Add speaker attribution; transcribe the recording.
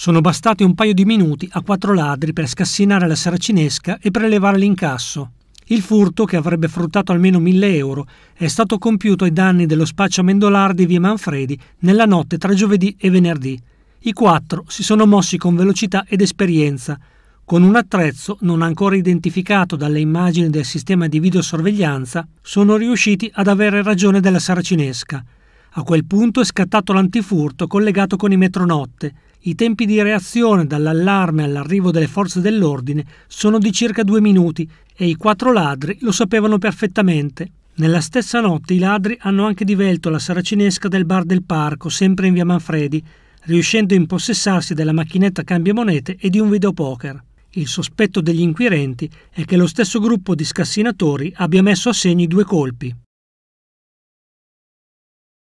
Speaker 1: Sono bastati un paio di minuti a quattro ladri per scassinare la saracinesca e prelevare l'incasso. Il furto, che avrebbe fruttato almeno 1000 euro, è stato compiuto ai danni dello spaccio mendolar di via Manfredi nella notte tra giovedì e venerdì. I quattro si sono mossi con velocità ed esperienza, con un attrezzo non ancora identificato dalle immagini del sistema di videosorveglianza, sono riusciti ad avere ragione della saracinesca. A quel punto è scattato l'antifurto collegato con i metronotte, i tempi di reazione dall'allarme all'arrivo delle forze dell'ordine sono di circa due minuti e i quattro ladri lo sapevano perfettamente. Nella stessa notte i ladri hanno anche divelto la saracinesca del bar del parco, sempre in via Manfredi, riuscendo a impossessarsi della macchinetta cambia monete e di un videopoker. Il sospetto degli inquirenti è che lo stesso gruppo di scassinatori abbia messo a segno i due colpi.